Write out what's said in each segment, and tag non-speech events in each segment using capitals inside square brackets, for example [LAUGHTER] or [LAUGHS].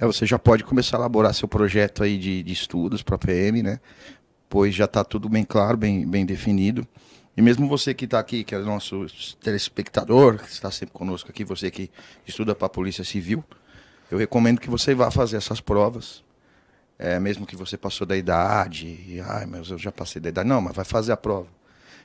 É, você já pode começar a elaborar seu projeto aí de, de estudos para PM, né? Pois já está tudo bem claro, bem, bem definido. E mesmo você que está aqui, que é nosso telespectador, que está sempre conosco aqui, você que estuda para a Polícia Civil, eu recomendo que você vá fazer essas provas. É, mesmo que você passou da idade, ai, mas eu já passei da idade. Não, mas vai fazer a prova.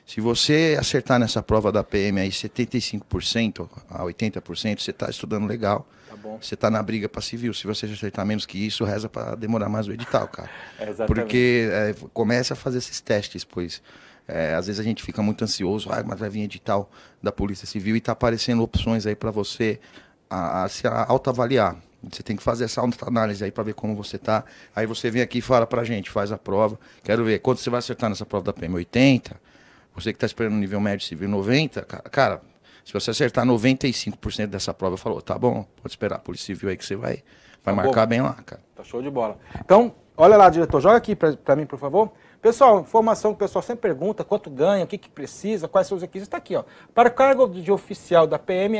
Se você acertar nessa prova da PM aí 75% a 80%, você está estudando legal. Tá você está na briga para civil. Se você acertar menos que isso, reza para demorar mais o edital, cara. é [LAUGHS] Porque é, começa a fazer esses testes, pois. É, às vezes a gente fica muito ansioso, ah, mas vai vir edital da Polícia Civil e está aparecendo opções aí para você a, a, se autoavaliar. Você tem que fazer essa análise aí para ver como você tá. Aí você vem aqui e fala para gente, faz a prova. Quero ver quanto você vai acertar nessa prova da PM, 80, você que está esperando nível médio civil 90, cara, se você acertar 95% dessa prova, falou, tá bom, pode esperar, a Polícia Civil aí que você vai, vai tá marcar bom. bem lá, cara. Tá show de bola. Então, olha lá, diretor, joga aqui para mim, por favor. Pessoal, informação que o pessoal sempre pergunta, quanto ganha, o que, que precisa, quais são os requisitos, está aqui. Ó. Para cargo de oficial da PM,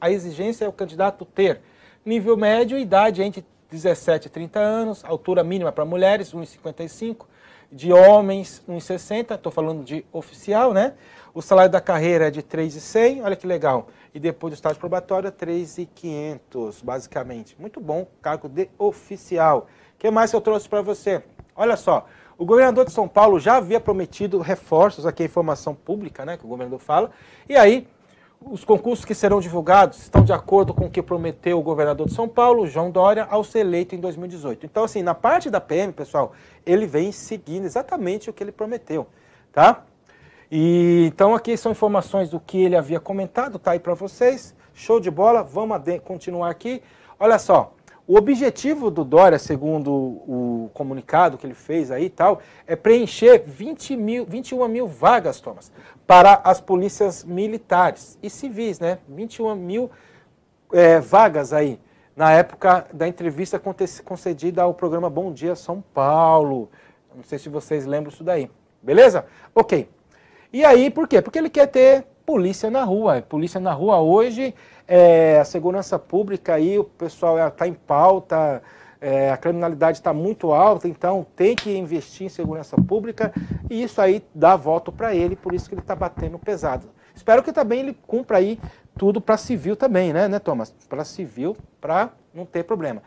a exigência é o candidato ter nível médio, idade entre 17 e 30 anos, altura mínima para mulheres, 1,55 de homens uns estou falando de oficial, né? O salário da carreira é de 3,100, olha que legal. E depois do estágio probatório, 3,500, basicamente. Muito bom, cargo de oficial. O que mais que eu trouxe para você? Olha só, o governador de São Paulo já havia prometido reforços, aqui a informação pública, né, que o governador fala, e aí os concursos que serão divulgados estão de acordo com o que prometeu o governador de São Paulo, João Dória, ao ser eleito em 2018. Então, assim, na parte da PM, pessoal, ele vem seguindo exatamente o que ele prometeu, tá? E, então, aqui são informações do que ele havia comentado, tá aí para vocês. Show de bola, vamos continuar aqui. Olha só, o objetivo do Dória, segundo o comunicado que ele fez aí e tal, é preencher 20 mil, 21 mil vagas, Thomas, para as polícias militares e civis, né? 21 mil é, vagas aí. Na época da entrevista concedida ao programa Bom Dia São Paulo. Não sei se vocês lembram isso daí. Beleza? Ok. E aí, por quê? Porque ele quer ter polícia na rua. Polícia na rua hoje, é, a segurança pública aí, o pessoal está em pauta, é, a criminalidade está muito alta, então tem que investir em segurança pública e isso aí dá voto para ele, por isso que ele está batendo pesado. Espero que também ele cumpra aí tudo para civil também, né, né Thomas? Para civil, para não ter problema.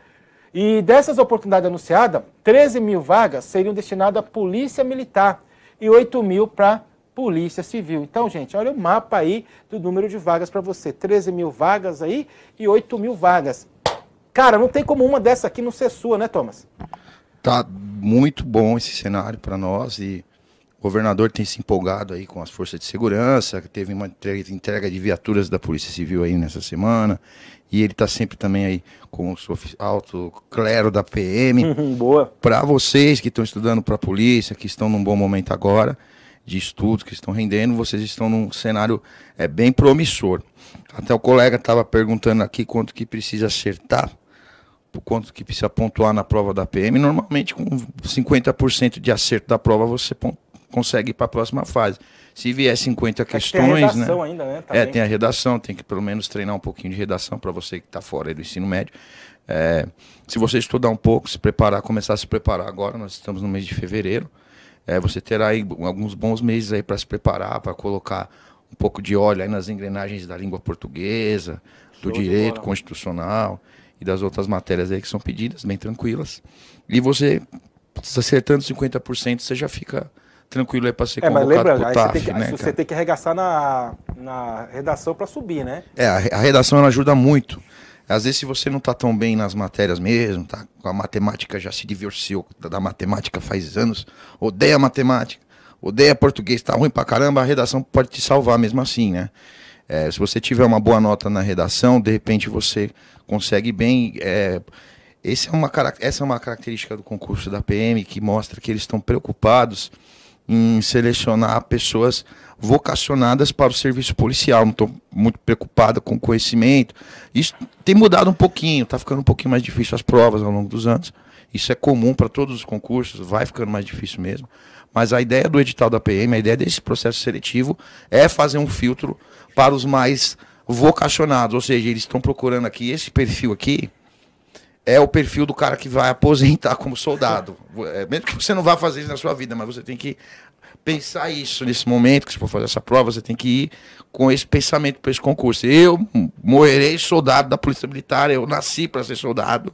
E dessas oportunidades anunciadas, 13 mil vagas seriam destinadas à polícia militar e 8 mil para Polícia Civil. Então, gente, olha o mapa aí do número de vagas para você. 13 mil vagas aí e 8 mil vagas. Cara, não tem como uma dessa aqui não ser sua, né, Thomas? Tá muito bom esse cenário para nós e o governador tem se empolgado aí com as forças de segurança, teve uma entrega de viaturas da Polícia Civil aí nessa semana e ele está sempre também aí com o seu alto clero da PM. [LAUGHS] Boa. Para vocês que estão estudando para a polícia, que estão num bom momento agora, de estudos que estão rendendo, vocês estão num cenário é, bem promissor. Até o colega estava perguntando aqui quanto que precisa acertar, quanto que precisa pontuar na prova da PM. Normalmente, com 50% de acerto da prova, você consegue ir para a próxima fase. Se vier 50 é questões, que né? Ainda, né? Tá é, bem. tem a redação, tem que pelo menos treinar um pouquinho de redação para você que está fora do ensino médio. É, se você estudar um pouco, se preparar, começar a se preparar agora, nós estamos no mês de fevereiro. É, você terá aí alguns bons meses aí para se preparar, para colocar um pouco de óleo aí nas engrenagens da língua portuguesa, Show do direito constitucional e das outras matérias aí que são pedidas, bem tranquilas. E você, acertando 50%, você já fica tranquilo aí para ser é, convocado mas lembra, pro TAF, você tem que, né, Você cara? tem que arregaçar na, na redação para subir, né? É, a, a redação ela ajuda muito. Às vezes, se você não tá tão bem nas matérias mesmo, tá? A matemática já se divorciou tá, da matemática faz anos, odeia matemática, odeia português, tá ruim pra caramba, a redação pode te salvar mesmo assim, né? É, se você tiver uma boa nota na redação, de repente você consegue bem. É, é uma, essa é uma característica do concurso da PM que mostra que eles estão preocupados em selecionar pessoas vocacionadas para o serviço policial. Não estou muito preocupado com conhecimento. Isso tem mudado um pouquinho, está ficando um pouquinho mais difícil as provas ao longo dos anos. Isso é comum para todos os concursos, vai ficando mais difícil mesmo. Mas a ideia do edital da PM, a ideia desse processo seletivo é fazer um filtro para os mais vocacionados, ou seja, eles estão procurando aqui esse perfil aqui, é o perfil do cara que vai aposentar como soldado. É, mesmo que você não vá fazer isso na sua vida, mas você tem que pensar isso nesse momento que você for fazer essa prova, você tem que ir com esse pensamento para esse concurso. Eu morrerei soldado da Polícia Militar, eu nasci para ser soldado.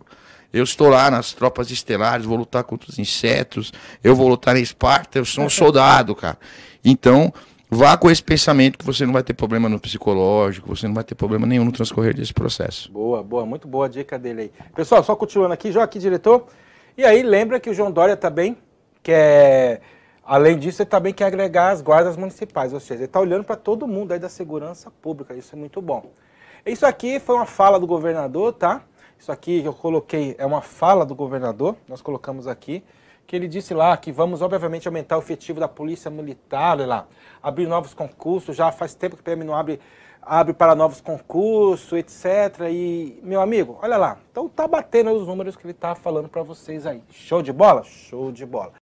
Eu estou lá nas tropas estelares, vou lutar contra os insetos, eu vou lutar em Esparta, eu sou um [LAUGHS] soldado, cara. Então, Vá com esse pensamento que você não vai ter problema no psicológico, você não vai ter problema nenhum no transcorrer desse processo. Boa, boa, muito boa a dica dele aí. Pessoal, só continuando aqui, Joaquim, diretor. E aí, lembra que o João Dória também quer, além disso, ele também quer agregar as guardas municipais, ou seja, ele está olhando para todo mundo aí da segurança pública, isso é muito bom. Isso aqui foi uma fala do governador, tá? Isso aqui que eu coloquei é uma fala do governador, nós colocamos aqui que ele disse lá que vamos, obviamente, aumentar o efetivo da polícia militar, lá, abrir novos concursos, já faz tempo que o PM não abre, abre para novos concursos, etc. E, meu amigo, olha lá, então tá batendo os números que ele tá falando para vocês aí. Show de bola? Show de bola.